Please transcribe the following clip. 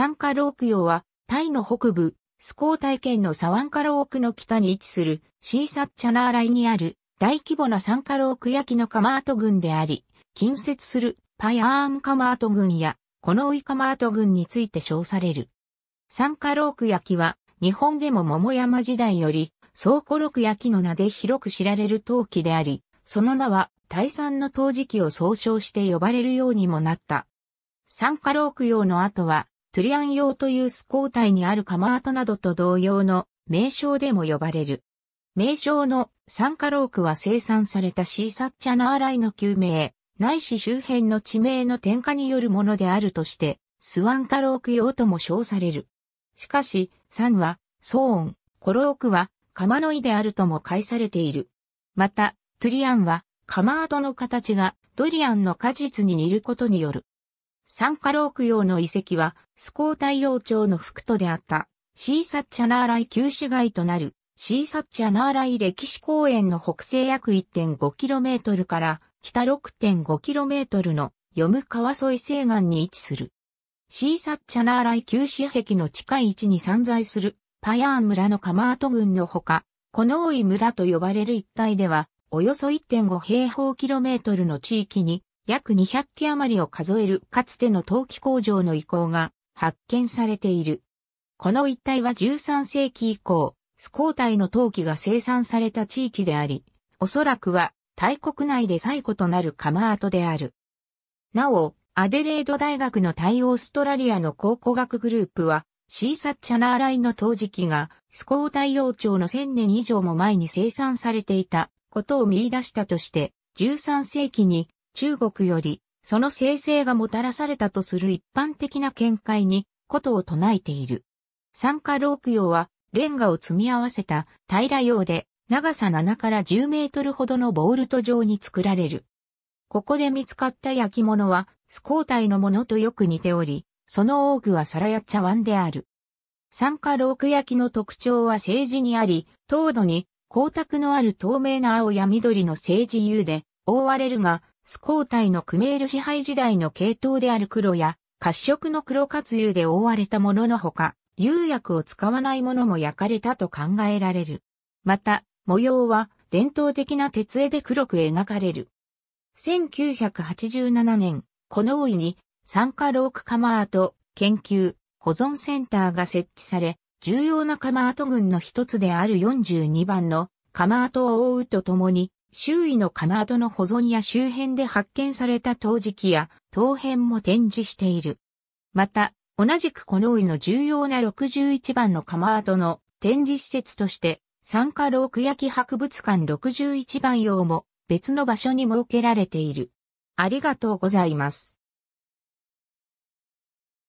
サンカローク用は、タイの北部、スコータイ県のサワンカロークの北に位置するシーサッチャナーライにある大規模なサンカローク焼きのカマート群であり、近接するパヤーンカマート群やコノウイカマート群について称される。サンカローク焼きは日本でも桃山時代より倉庫ク焼きの名で広く知られる陶器であり、その名は大産の陶磁器を総称して呼ばれるようにもなった。サンカローク用の後はトゥリアン用というスコー体にあるカマートなどと同様の名称でも呼ばれる。名称の酸化ロークは生産されたシーサッチャナーライの救命、ないし周辺の地名の添加によるものであるとして、スワンカローク用とも称される。しかし、酸は、騒音、コロークは、カマノイであるとも解されている。また、トゥリアンは、カマートの形がドリアンの果実に似ることによる三カローク用の遺跡は、スコー太陽町の副都であった、シーサッチャナーライ旧市街となる、シーサッチャナーライ歴史公園の北西約 1.5km から北 6.5km のヨム川沿い西岸に位置する。シーサッチャナーライ旧市壁の近い位置に散在するパヤーン村のカマート群のほか、この多い村と呼ばれる一帯では、およそ1.5平方キロメートルの地域に約200機余りを数えるかつての陶器工場の遺構が発見されている。この一帯は13世紀以降、スコータイの陶器が生産された地域であり、おそらくは大国内で最古となるカマートである。なお、アデレード大学の対応オーストラリアの考古学グループは、シーサッチャナーライの陶磁器が、スコータイ王朝の1000年以上も前に生産されていたことを見出したとして、13世紀に中国より、その生成がもたらされたとする一般的な見解に、ことを唱えている。酸化老ク用は、レンガを積み合わせた平ら用で、長さ7から10メートルほどのボールト状に作られる。ここで見つかった焼き物は、スコータイのものとよく似ており、その多くは皿や茶碗である。酸化ローク焼きの特徴は政治にあり、糖度に光沢のある透明な青や緑の政治油で覆われるが、スコーのクメール支配時代の系統である黒や、褐色の黒活油で覆われたもののほか、釉薬を使わないものも焼かれたと考えられる。また、模様は伝統的な鉄絵で黒く描かれる。1987年、この大いに、酸化ロークカマート研究保存センターが設置され、重要なカマート群の一つである42番のカマートを覆うとともに、周囲のか跡の保存や周辺で発見された陶磁器や陶片も展示している。また、同じくこの上の重要な61番の窯跡の展示施設として、三家老区焼博物館61番用も別の場所に設けられている。ありがとうございます。